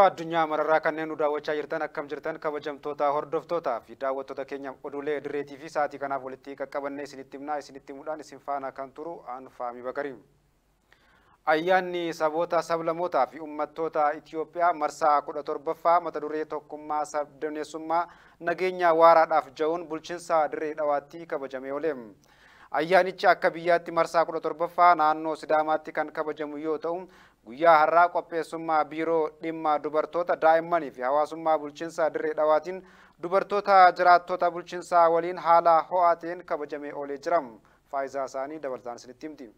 addunyaa mararraa kanneen nu daawwachaa jirtan akkam jirtan kabajamtoota hordoftootaa fi daawwattoota keenya oduulee dirreetii fi sa'aatii kanaaf walitti qaqqabanne isinitti himnaa isinitti muudhaan isin faana kan turu faamii Bakariim. Ayyaanni saboota sablamootaa fi uummattoota Itoophiyaa marsaa kudha torbaffaa mata duree tokkummaa sabdoneessummaa nageenya waaraadhaaf ja'uun bulchiinsa dirree dhawaatti kabajamee ooleem. Ayyaanichi akka biyyaatti marsaa kudha torbaffaa naannoo Sidaamaatti kan kabajamu yoo ta'u guyyaa har'aa qopheessummaa biiroo dhimma dubartoota daimani fi bulcinsa bulchiinsa dawatin dhawaatiin dubartoota tota bulchiinsaa walin hala hoatin ta'een kabajamee oolee jira. Faayidaa isaanii dabalataan tim timtim.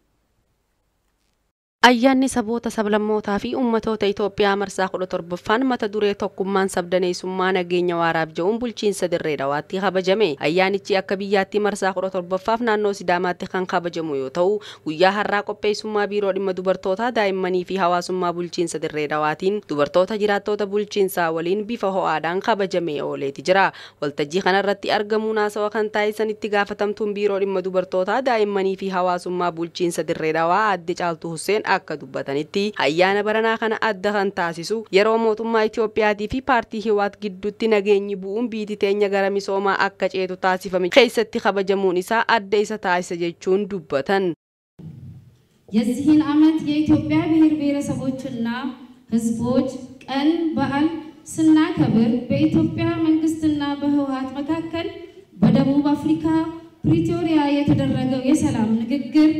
Ayyaanni saboota sablammootaa fi uummattoota Itoophiyaa marsaa kudha torbaffaan mata duree tokkummaan sabdaneessummaa nageenya waaraaf je'uun bulchiinsa dirree dhawaatti kabajame. Ayyaanichi akka biyyaatti marsaa kudha torbaffaaf naannoo Sidaamaatti kan kabajamu yoo ta'u, guyyaa har'aa qopheessummaa biiroo dhimma dubartootaa daa'immanii fi hawaasummaa bulchiinsa dirree dhawaatiin dubartoota jiraattoota bulchiinsaa waliin bifa ho'aadhaan kabajame ooleeti jira. Waltajjii kanarratti argamuun haasawa kan taasisan itti gaafatamtuun biiroo dhimma dubartootaa daa'immanii fi hawaasummaa bulchiinsa dirree dhawaa adde Caaltuu Hussein akka dubbatanitti ayyaana baranaa kana adda kan taasisu yeroo mootummaa Itiyoophiyaatii fi paartii Hiwaat gidduutti nageenyi bu'uun biititeenya gara misoomaa akka ceetu taasifame keessatti kabajamuun isaa adda isa taasisa jechuun dubbatan የዚህን sinnaa kabir bee ብሔረሰቦችና ሕዝቦች ቀን በዓል ስናከብር በኢትዮጵያ መንግስትና በህወሀት መካከል በደቡብ አፍሪካ ፕሪቶሪያ የተደረገው የሰላም ንግግር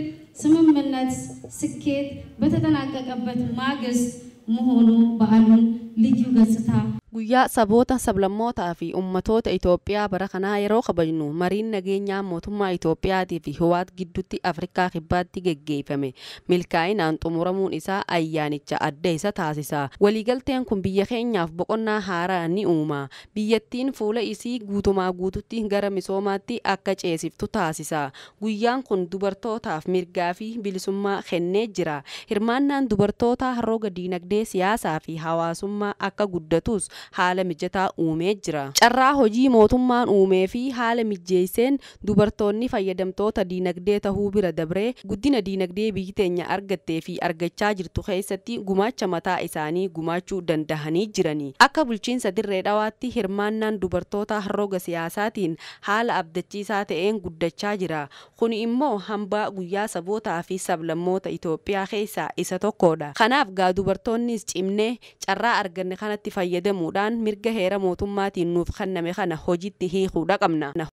ስምምነት ስኬት በተጠናቀቀበት ማግስት መሆኑ በዓሉን ልዩ ገጽታ guyyaa saboota sablamootaa fi ummatoota Itoophiyaa bara kanaa yeroo kabajnu mariin nageenyaa mootummaa Itoophiyaatii fi Hiwaat gidduutti Afrikaa kibbaatti geggeeffame milkaa'inaan xumuramuun isaa ayyaanicha adda isa taasisa. Waliigalteen kun biyya keenyaaf boqonnaa haaraa ni uuma. Biyyattiin fuula isii guutumaa guututti gara misoomaatti akka ceesiftu taasisa. Guyyaan kun dubartootaaf mirgaa fi bilisummaa kennee jira. Hirmaannaan dubartootaa harooga dinagdee siyaasaa fi hawaasummaa akka guddatus haala mijataa uumee jira. Carraa hojii mootummaan uumee fi haala mijeesseen dubartoonni fayyadamtoota diinagdee tahuu bira dabree guddina diinagdee biyyi teenya argattee fi argachaa jirtu keessatti gumaacha mataa isaanii gumaachuu dandahanii jirani. Akka bulchiinsa dirree dhawaatti hirmaannaan dubartoota harroga siyaasaatiin haala abdachiisaa ta'een guddachaa jira. Kun immoo hambaa guyyaa sabootaa fi sablammoota Itoophiyaa keessaa isa tokkodha. Kanaaf gaa dubartoonnis cimnee carraa arganne kanatti fayyadamuudha. godhamuudhaan mirga heera mootummaatiin nuuf kanname kana hojiitti hiikuudha dhaqabna.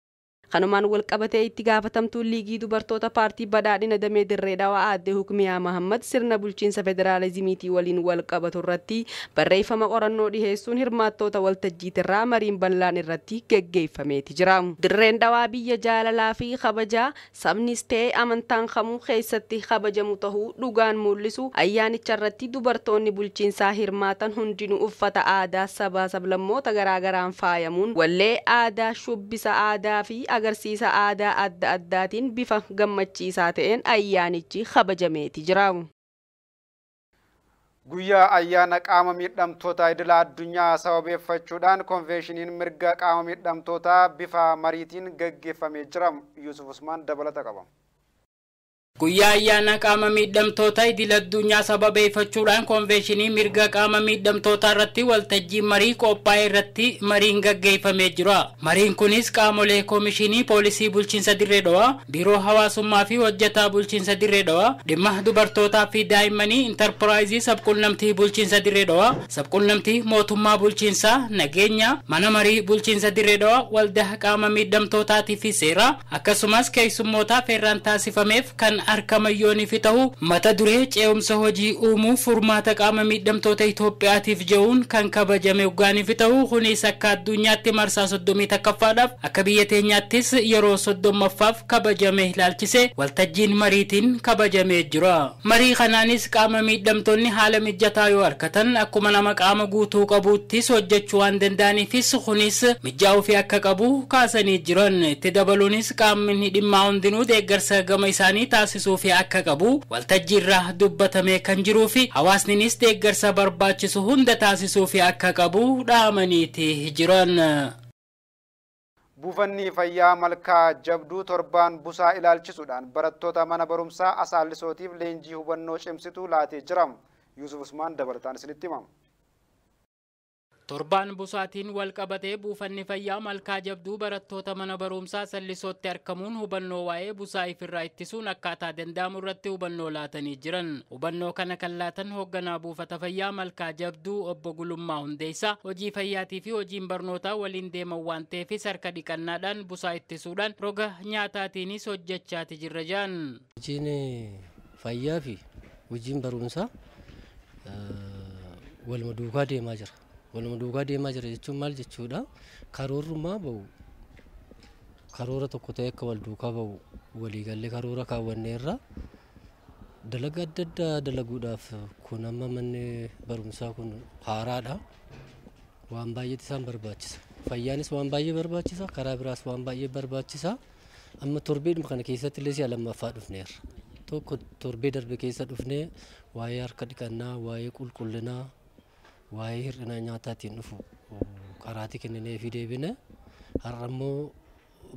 Kanumaan walqabatee itti gaafatamtuu liigii dubartoota paartii badhaadhina damee dirreedhaa waa aadde hukumiyaa Mahammad sirna bulchiinsa federaalizimiitii waliin walqabatu irratti barreeffama qorannoo dhiheessuun hirmaattoota waltajjiitirraa mariin bal'aan irratti geggeeffameeti jira. Dirreen dhawaa biyya jaalalaa fi kabajaa sabnis ta'ee amantaan kamuu keessatti kabajamu tahuu dhugaan mul'isu ayyaanicha irratti dubartoonni bulchiinsaa hirmaatan hundinuu uffata aadaa sabaa sablammoota garaagaraan faayamuun wallee aadaa shubbisa aadaa fi agarsiisa aadaa adda addaatiin bifa gammachiisaa ta'een ayyaanichi habajameeti jiramu. guyyaa ayyaana qaama miidhamtoota idila addunyaa sababeeffachuudhaan konveeshiniin mirga qaama miidhamtootaa bifa mariitiin gaggeeffamee jira. Yuusuf Usmaan dabalata qaba. Guyyaa ayyaana qaama miidhamtoota idil addunyaa sababeeffachuudhaan konveeshinii mirga qaama miidhamtootaa irratti waltajjii marii qophaa'e irratti mariin gaggeeffamee jira. Mariin kunis qaamolee koomishinii poolisii bulchiinsa dirree dhawaa, biiroo hawaasummaa fi hojjetaa bulchiinsa dirree dhimma dubartootaa fi daa'immanii intarpiraayizii sabqullamtii bulchiinsa dirree dhawaa, mootummaa bulchiinsaa, nageenya, mana marii bulchiinsa dirree waldaa qaama miidhamtootaatii fi seeraa akkasumas keessummoota heeraan taasifameef kan fi ta'u mata duree ce'umsa hojii uumuuf furmaata qaama miidhamtoota Itoophiyaatiif jehuun kan kabajame fi ta'u kunis akka addunyaatti marsaa soddomii takkaffaadhaaf akka biyya teenyaattis yeroo soddomaffaaf kabajame ilaalchise waltajjiin mariitiin kabajamee jira. Marii kanaanis qaama miidhamtoonni haala mijataa yoo harkatan akkuma nama qaama guutuu qabuuttis hojjechuu waan danda'aniifis kunis mijaa fi akka qabu kaasanii jiran itti dabaluunis qaamni dhimmaa hundinuu deeggarsa gama isaanii taasisuu fi akka qabu waltajjii irraa dubbatamee kan jiruu fi hawaasninis deeggarsa barbaachisu hunda taasisuu fi akka qabu dhaamaniiti jiran. buufanni fayyaa malkaa jabduu torbaan busaa ilaalchisuudhaan barattoota mana barumsaa asaallisootiif leenjii hubannoo cimsituu laatee jira. Yusuf Usmaan dabalataan isinitti himama. Torbaan busaatiin walqabatee buufanni fayyaa malkaa jabduu barattoota mana barumsaa sallisootti arkamuun hubannoo waa'ee busaa ifirraa ittisuun akkaataa danda'amu irratti hubannoo laatanii jiran. Hubannoo kana kan laatan hoogganaa buufata fayyaa malkaa jabduu obbo Gulummaa Hundeessaa hojii fayyaatii fi hojiin barnootaa waliin deeman waan ta'eefis harka dhiqannaadhaan busaa ittisuudhaan roga nyaataatiinis hojjechaati jirra jaan. Hojiin eh, hojiin barumsaa eh, duukaa deemaa jira. Walumaa duukaa deemaa jira jechuun maal jechuudha karoorummaa bahu karoora tokko ta'e akka wal duukaa bahu waliigallee karoora kaawwanneerra dalagaa adda addaa dalaguudhaaf kun amma manni barumsaa kun haaraadha. Waan baay'eetti isaan barbaachisa. Fayyaanis waan baay'ee barbaachisa. Karaa biraas waan baay'ee barbaachisa. Amma torbeedhuma kana keessatti illee si'a lammaffaa dhufneerra. Tokko torbee darbe keessa dhufnee waa'ee harka dhiqannaa, waa'ee qulqullinaa, waa'ee hir'ina nyaataatiin dhufu karaatti kenninee fi deebine har'ammoo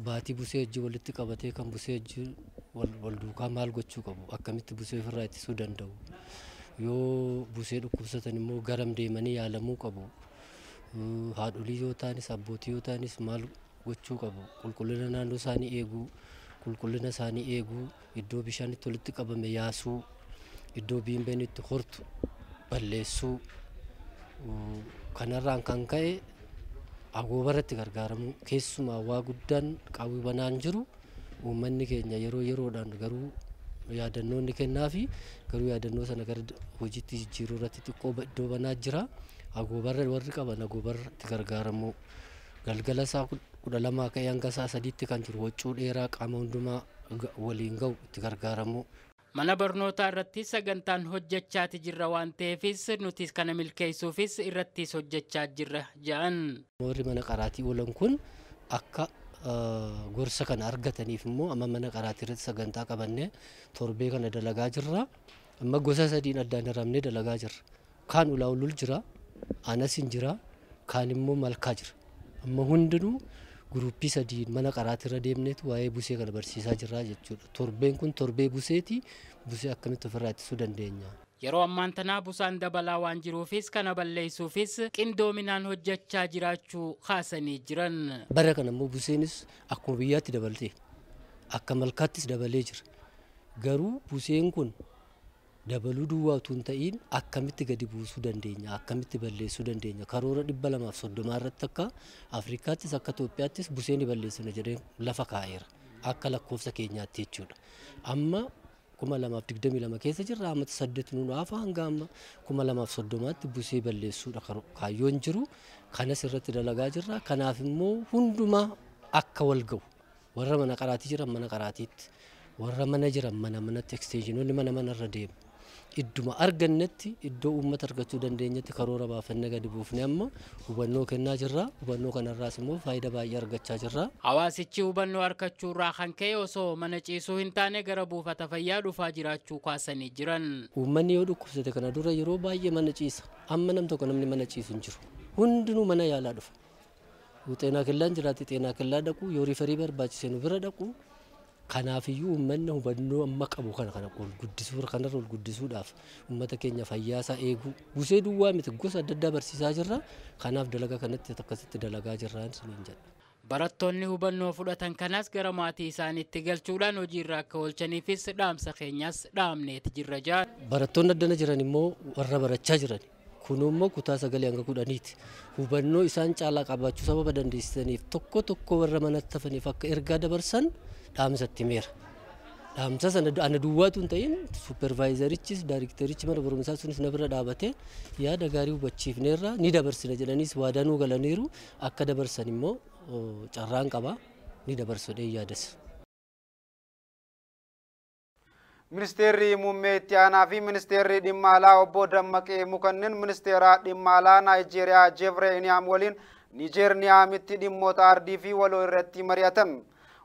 baatii busee hojii walitti qabatee kan busee hojii wal duukaa maal gochuu qabu akkamitti busee ofirraa ittisuu danda'u yoo busee dhukkubsatan immoo garam deemanii yaalamuu qabu haadholii yoo taanis abbootii yoo taanis maal gochuu qabu qulqullina naannoo isaanii eeguu qulqullina isaanii eeguu iddoo bishaanitti walitti qabame yaasuu iddoo bimbeenitti itti hortu balleessuu kanarraan kan ka'e agoobaratti gargaaramu keessumaa waa guddaan qaawwi banaan jiru uummanni keenya yeroo yeroodhaan garuu yaadannoo ni kennaafi garuu yaadannoo sana gara hojiitti jijjiiruu irratti xiqqoo iddoo banaa jira agoobarra warri qaban agoobarratti gargaaramu galgala isaa kudha lamaa ka'ee hanga isaa sadiitti kan jiru huccuu dheeraa qaama hundumaa waliin ga'u itti gargaaramu mana barnootaa irratti sagantaan hojjechaa jirra waan ta'eefis nuti kana milkeessuufis irrattis hojjechaa jirra ja'an. Warri mana qaraatii oolan kun akka gorsa kana argataniif immoo amma mana qaraatii irratti sagantaa qabannee torbee kana dalagaa jirra. Amma gosa sadiin addaan haramnee dalagaa jirra. Kaan ulaa ulul jira, anas hin jira, kaan immoo malkaa jira. Amma hundinuu guruppii sadiin mana qaraati irra deemneetu waa'ee busee kana barsiisaa jirra jechuudha. Torbeen kun torbee buseeti. Busee akkamitti ofirraa ittisuu dandeenya? Yeroo ammaan tanaa busaan dabalaa waan jiruufis kana balleessuufis qindoominaan hojjechaa jiraachuu kaasanii jiran. Bara kana immoo buseenis akkuma biyyaatti dabalte akka malkaattis dabalee jira. Garuu buseen kun dabaluu duwwaa utuu hin ta'iin akkamitti gadi buusuu dandeenya, akkamitti balleessuu dandeenya. Karoora dhibba lamaaf soddomaa irratti akka Afrikaattis akka Itoophiyaattis busee ni balleessina jedhee lafa kaa'eera. Akka lakkoofsa keenyaatti jechuudha. Amma kuma lamaaf digdamii lama keessa jirra ammata saddeet nuun haafa hanga amma kuma lamaaf soddomaatti busee balleessuudha kaayyoon jiru. Kanas irratti dalagaa jirra. Kanaaf immoo hundumaa akka wal ga'u. Warra mana qaraatii jiran mana qaraatiitti. Warra mana jiran mana manatti eksteenshinoonni mana manarra deemu. idduma argannetti iddoo uummata argachuu dandeenyetti karoora baafannee gadi buufne amma hubannoo kennaa jirra. Hubannoo kanarraas immoo faayidaa baay'ee argachaa jirra. Hawaasichi hubannoo harkachuu irraa kan ka'e osoo mana ciisuu hin taane gara buufata fayyaa dhufaa jiraachuu kaasanii jiran. Uummanni yoo dhukkubsate kana dura yeroo baay'ee mana ciisa. Amma nam tokko namni mana ciisu hin jiru. Hundinuu mana yaalaa dhufa. ጤና ኬላን jiraate ጤና ኬላ dhaqu yoo riifarii barbaachise nu bira dhaqu Kanaafiyyuu uummanni hubannoo amma qabu kana kana gurguddisuudha. Kanarra ol guddisuudhaaf uummata keenya fayyaasaa eeguu busee duwwaa miti gosa adda addaa barsiisaa jirra. Kanaaf dalagaa kanatti akkasitti dalagaa jirraan siniin jedha. Barattoonni hubannoo fudhatan kanas gara maatii isaaniitti galchuudhaan hojiirra akka oolchaniifis dhaamsa keenyas dhaamneeti jirra jaara. Barattoonni addana jiran immoo warra barachaa jiran kunimmoo kutaa sagalee hanga kudhaniiti. Hubannoo isaan caalaa qabaachuu sababa dandeessisaniif tokko tokko warra manatti tafaniif akka ergaa dabarsan dhaamsatti meera. Dhaamsas ana duwwaatu hin ta'in supervaayizarichis daayirikterichi mana barumsaa sunis nabirra dhaabatee yaada gaarii hubachiifneerra ni dabarsina jedhaniis waadanuu galaniiru akka dabarsan immoo carraan qaba ni dabarsu dhee yaadas. Ministeerri muummee itti aanaa fi ministeerri dhimma alaa obbo Dammaqee Mukannin ministeera dhimma alaa Naayijeeriyaa Jevreeniyaam waliin Niijeerniyaamitti dhimmoota ardii fi waloo irratti mari'atan.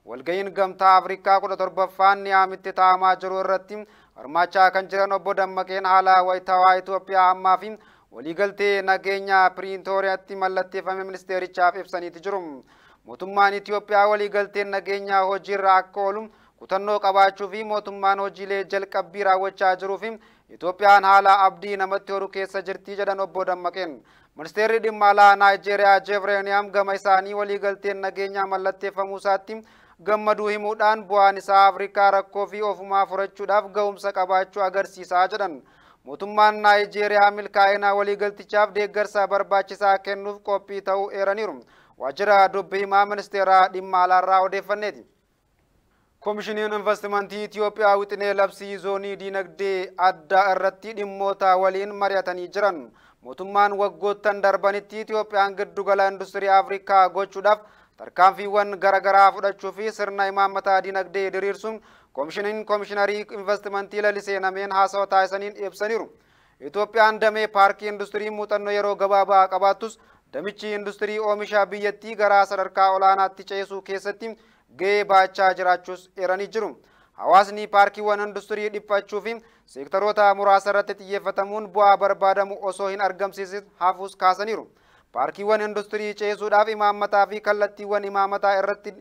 walga'iin gamtaa afriikaa kudha torbaffaan ni'aamitti taa'amaa jiru irratti harmaachaa kan jiran obbo Dammaqeen haala wayitaawaa Itoophiyaa ammaa fi waliigaltee nageenya piriintooriyaatti mallatteeffame ministeerichaaf ibsaniiti jiru. Mootummaan Itoophiyaa waliigalteen nageenya hojiirra akka oolu kutannoo qabaachuu fi mootummaan hojiilee jalqabbii raawwachaa jiruu fi Itoophiyaan haala abdii namatti horu keessa jirti jedhan obbo Dammaqeen. Ministeerri dhimma alaa Naayijeeriyaa Jeefreeniyam gama isaanii waliigalteen nageenya mallatteeffamuu isaatti gammaduu himuudhaan bu'aan isaa Afrikaa rakkoo fi ofumaa furachuudhaaf ga'umsa qabaachuu agarsiisaa jedhan. Mootummaan Naayijeeriyaa milkaa'inaa waliigaltichaaf deeggarsa barbaachisaa kennuuf qophii ta'uu eeraniiru. Waajjira dubbihimaa himaa ministeeraa dhimma alaarraa odeeffanneeti. Koomishiniin investimentii Itiyoophiyaa wixinee labsii zoonii diinagdee addaa irratti dhimmoota waliin mari'atanii jiran. Mootummaan waggoottan darbanitti Itiyoophiyaan giddugala industirii Afrikaa gochuudhaaf tarkaanfiiwwan gara garaa fudhachuu fi sirna imaammata dinagdee diriirsuun koomishiniin koomishinarii investimentii laliseenameen haasawaa taasisaniin ibsaniiru. Itoophiyaan damee paarkii industirii muuxannoo yeroo gabaabaa qabaattus damichi industirii oomisha biyyattii gara sadarkaa olaanaatti ceesuu keessatti gahee baachaa jiraachuus eeranii jiru. Hawaasni paarkiiwwan industirii dhiphachuu fi seektaroota muraasa irratti xiyyeeffatamuun bu'aa barbaadamu osoo hin argamsiisin hafuus kaasaniiru. paarkiiwwan industirii ceesuudhaaf imaammataa fi kallattiiwwan imaammataa irratti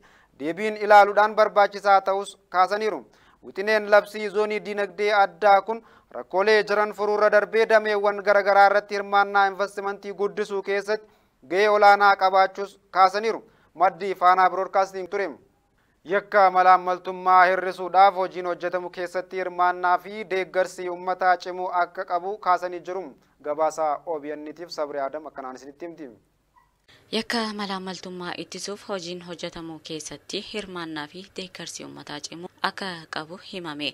deebiin ilaaluudhaan barbaachisaa ta'us kaasaniiru. Wixineen labsii zoonii dinagdee addaa kun rakkoolee jiran furuura darbee dameewwan garaagaraa irratti hirmaannaa investimentii guddisuu keessatti gahee olaanaa qabaachuus kaasaniiru. Maddii Faanaa Biroodkaastiin ture. Yakka malaammaltummaa hir'isuudhaaf hojiin hojjetamu keessatti hirmaannaa fi deeggarsi uummataa cimuu akka qabu kaasanii jiru. gabaasaa OBN tiif sabri aadam akkanaan isinitti himti. yakka malaamaltummaa ittisuuf hojiin hojjetamu keessatti hirmaannaa fi deeggarsi ummataa cimu akka qabu himame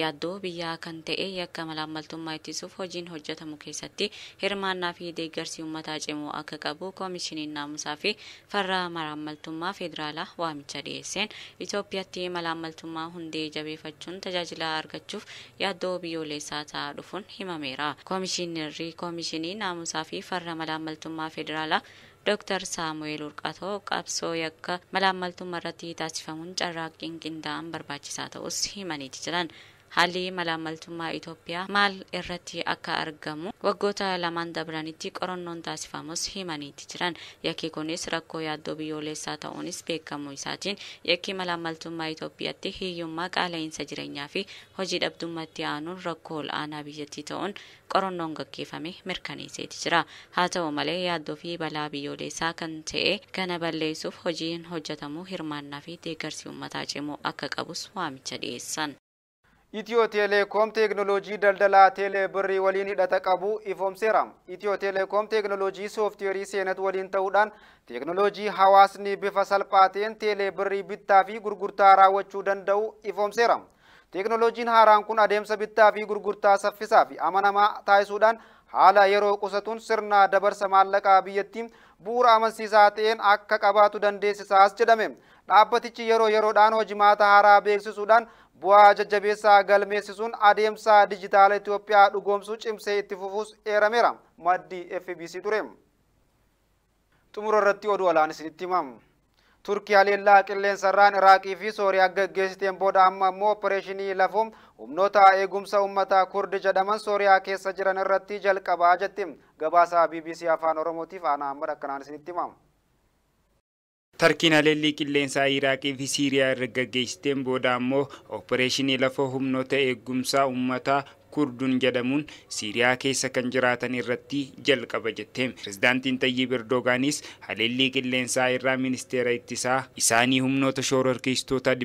yaaddoo biyyaa kan ta'e yakka malaamaltummaa ittisuuf hojiin hojjetamu keessatti hirmaannaa fi deeggarsi ummataa cimu akka qabu koomishiniin naamusaa fi farra malaamaltummaa federaalaa waamicha dhiyeesseen Itoophiyaatti malaamaltummaa hundee jabeeffachuun tajaajila argachuuf yaaddoo biyyoolessaa ta'aa dhufuun himameera. koomishinii naamusaa fi farra malaamaltummaa federaalaa Dr. Saamu'eel Urqatoo qabsoo yakka malaa ammaltummaa irratti taasifamuun carraaqqiin qindaa'an barbaachisaa ta'us himanii jiran haalli mala maltummaa Itoophiyaa maal irratti akka argamu waggoota lamaan dabranitti qorannoon taasifamus himaniiti jiran Yakkii kunis rakkoo yaaddoo biyyoolessaa ta'uunis beekamu isaatiin yakkii mala maltummaa Itoophiyaatti hiyyummaa qaala'insa jireenyaa fi hojii dhabdummaatti aanuun rakkoo ol aanaa biyyattii ta'uun qorannoon gaggeeffame mirkaneesseeti jira haa ta'u malee yaaddoo fi balaa biyyoolessaa kan ta'e kana balleessuuf hojiin hojjetamu hirmaannaa fi deeggarsi uummataa cimoo akka qabus waamicha dhiyeessan. ኢትዮ ቴሌኮም ቴክኖሎጂ ደልደላ ቴሌ ብሪ ወሊን ደተቀቡ ኢፎም ሴራም ኢትዮ ቴሌኮም ቴክኖሎጂ ሶፍትዌሪ ሴነት ወሊን ተውዳን ቴክኖሎጂ ሐዋስኒ ቢፈ ሰልጳቴን ቴሌ ብሪ ቢታፊ ጉርጉርታ ራወቹ ደንደው ኢፎም ሴራም ቴክኖሎጂን ሀራን ኩን አደምሰ ቢታፊ ጉርጉርታ ሰፊሳፊ አመናማ ታይሱዳን ሀላ የሮ ቁሰቱን ስርና ደበርሰ ማለቃ ብየቲም ቡር አመንሲሳ ጤን አከቀባቱ ደንዴ ሲሳ አስችደሜም ዳበትቺ የሮ የሮ ዳን ሆጅማታ ሀራ ቤክስሱዳን bu'aa jajjabeessaa galmeessisuun adeemsa dijitaala Itoophiyaa dhugoomsuu cimsee itti fufuus eerameera maddi FBC ture. Xumura irratti oduu olaan isinitti himamu. Turkii haleellaa qilleensarraan Iraaqii fi Sooriyaa gaggeessiteen booda amma immoo opereeshinii lafuun humnoota eegumsa uummataa Kurdi jedhaman Sooriyaa keessa jiran irratti jalqabaa jetti. Gabaasa BBC Afaan Oromootiif aanaa amma akkanaan isinitti himamu. Tarkiin Haleellii qilleensaa Iraaqii fi Siiriyaa erga gaggeessiteen booda ammoo Oppareeshinii lafoo humnoota eegumsaa uummataa kurduun jedhamuun siiriyaa keessa kan jiraatan irratti jalqaba Jettee pirezidaantiin Tayyib Erdogaanis haleellii qilleensaa irraa ministeera ittisaa isaanii humnoota shoororkiistota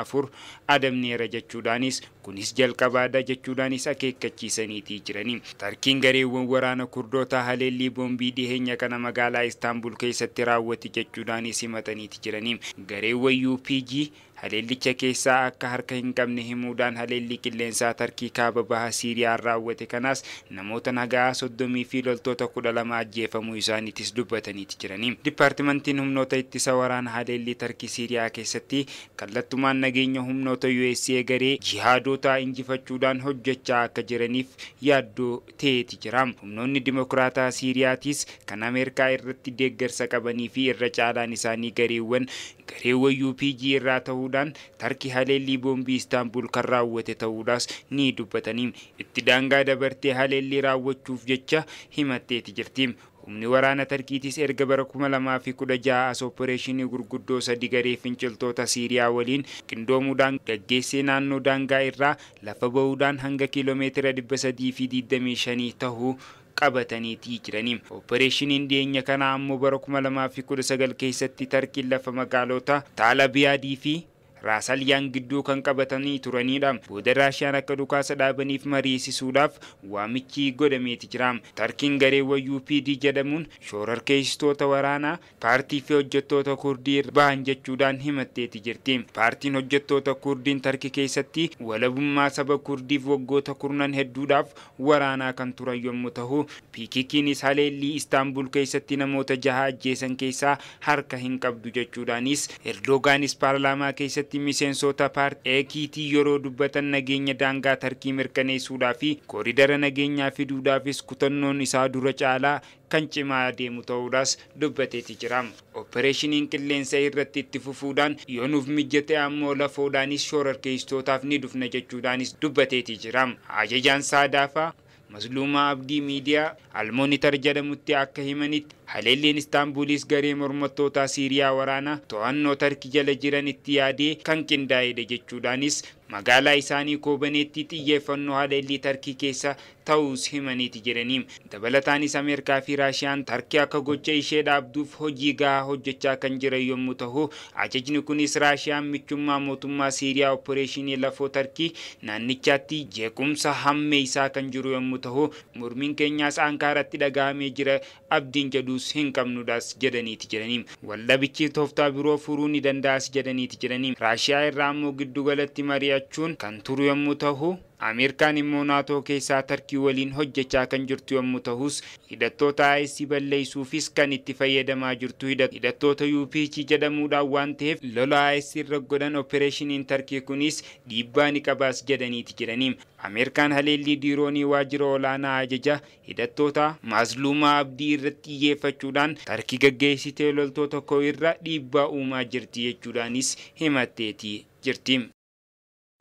afur adamneera jechuudhaanis kunis jalqabaadha jechuudhaanis akeekkachiisaniitii jirani. Tarkiin gareewwan waraana kurdoota haleellii boombii dhiheenya kana magaalaa Istaanbul keessatti raawwate jechuudhaanis himataniiti jirani. Gareewwan UPG Haleellicha keessaa akka harka hin qabne himuudhaan haleellii qilleensaa tarkii kaaba baha Siiriyaa raawwate kanaas namoota nagaa soddomii fi loltoota kudha lama ajjeefamuu isaaniitis dubbataniiti jirani. Dipaartimantiin humnoota ittisa waraana haleellii tarkii Siiriyaa keessatti kallattumaan nageenya humnoota USA garee jihaadoota injifachuudhaan hojjechaa akka jiraniif yaaddoo ta'eeti jira. Humnoonni Dimokiraataa Siiriyaatis kan Ameerikaa irratti deeggarsa qabanii fi irra caalaan isaanii gareewwan garee wayyuu pg irraa ta'uudhaan tarkii haleellii boombii istaanbul kan raawwate ta'uudhaas ni dubbatanii itti daangaa dabartee haleellii raawwachuuf jecha himatteeti jirti. humni waraana tarkiitis erga bara 2016 as oopereeshinii gurguddoo sadi garee finciltoota siiriyaa waliin qindoomuudhaan gaggeessee naannoo daangaa irraa lafa ba'uudhaan hanga fi 325 ta'uu qabataniitii jirani. Oopereeshiniin dhiyeenya kana ammoo bara 2019 keessatti tarkii lafa magaalotaa Taalaa Biyaadii fi raasaliyaan gidduu kan qabatanii turanidha. Booda Raashiyaan akka dhukaasa dhaabaniif mariisisuudhaaf waamichi godhameeti jira. Tarkiin gareewwan UPD jedhamuun shoorarkeessitoota waraanaa paartii fi hojjettoota kurdii bahan jechuudhaan himatteeti jirti. Paartiin hojjettoota kurdiin tarki keessatti walabummaa saba kurdiif waggoota kurnan hedduudhaaf waraanaa kan turan yommuu ta'u, pikikiinis isaaleellii Istaanbul keessatti namoota jaha ajjeesan keessaa harka hin qabdu jechuudhaanis paarlaamaa keessatti keessatti miseensota paartii eekiitii yeroo dubbatan nageenya daangaa tarkii mirkaneessuudhaa fi koridara nageenyaa fiduudhaafis kutannoon isaa dura caalaa kan cimaa deemu ta'uudhaas dubbateeti jiraam. Oopereeshiniin qilleensa irratti itti fufuudhaan yoo nuuf mijate ammoo lafoodhaanis shoorarkeessitootaaf ni dhufna jechuudhaanis dubbateeti jiraam. Ajajaan saadaafaa masluumaa abdii miidiyaa almoonitar jedhamutti akka himanitti haleelleen istaanbuulis garee mormattootaa siiriyaa waraana to'annoo tarki jala jiranitti yaadee kan qindaa'edha jechuudhaanis magaalaa isaanii koobaneetti xiyyeeffannoo haadha tarkii keessa ta'uus himaniiti jedhaniim. Dabalataanis Ameerikaa fi Raashiyaan tarkii akka gocha ishee dhaabduuf hojii gahaa hojjechaa kan jiran yommuu ta'u, ajajni kunis Raashiyaan michummaa mootummaa Siiriyaa Opporeeshinii lafoo tarkii naannichaatti jeequmsa hammee isaa kan jiru yommuu ta'u, mormiin keenyaas Ankaaratti dhaga'amee jira abdiin jedhuus hin qabnuudhaas jedhaniiti jedhaniim. Waldabichi tooftaa biroo furuu ni danda'as jedhaniiti jedhaniim. Raashiyaa irraa immoo giddugalatti marii mari'achuun kan turu yommuu ta'u, Ameerikaan immoo naatoo keessaa tarkii waliin hojjechaa kan jirtu yommuu ta'us hidhattoota IS balleessuufis kan itti fayyadamaa jirtu hidhattoota UPC jedhamuudhaan waan ta'eef lola IS irra godhan opereeshiniin tarkii kunis dhiibbaa ni qabaas jedhaniiti jedhani Ameerikaan haleellii diiroonii waajira olaanaa ajaja hidhattoota maazluumaa abdii irratti xiyyeeffachuudhaan tarkii gaggeessitee loltoota koo irra dhiibbaa uumaa jirti jechuudhaanis himatteetii jirti.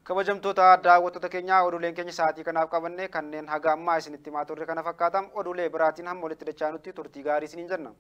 kabajamtoota daawwattoota keenyaa oduuleen keenya sa'aatii kanaaf qabanne kanneen haga ammaa isinitti himaa turre kana fakkaatan oduulee biraatiin hamma walitti dachaa nutti turtii gaarii isiniin jenna.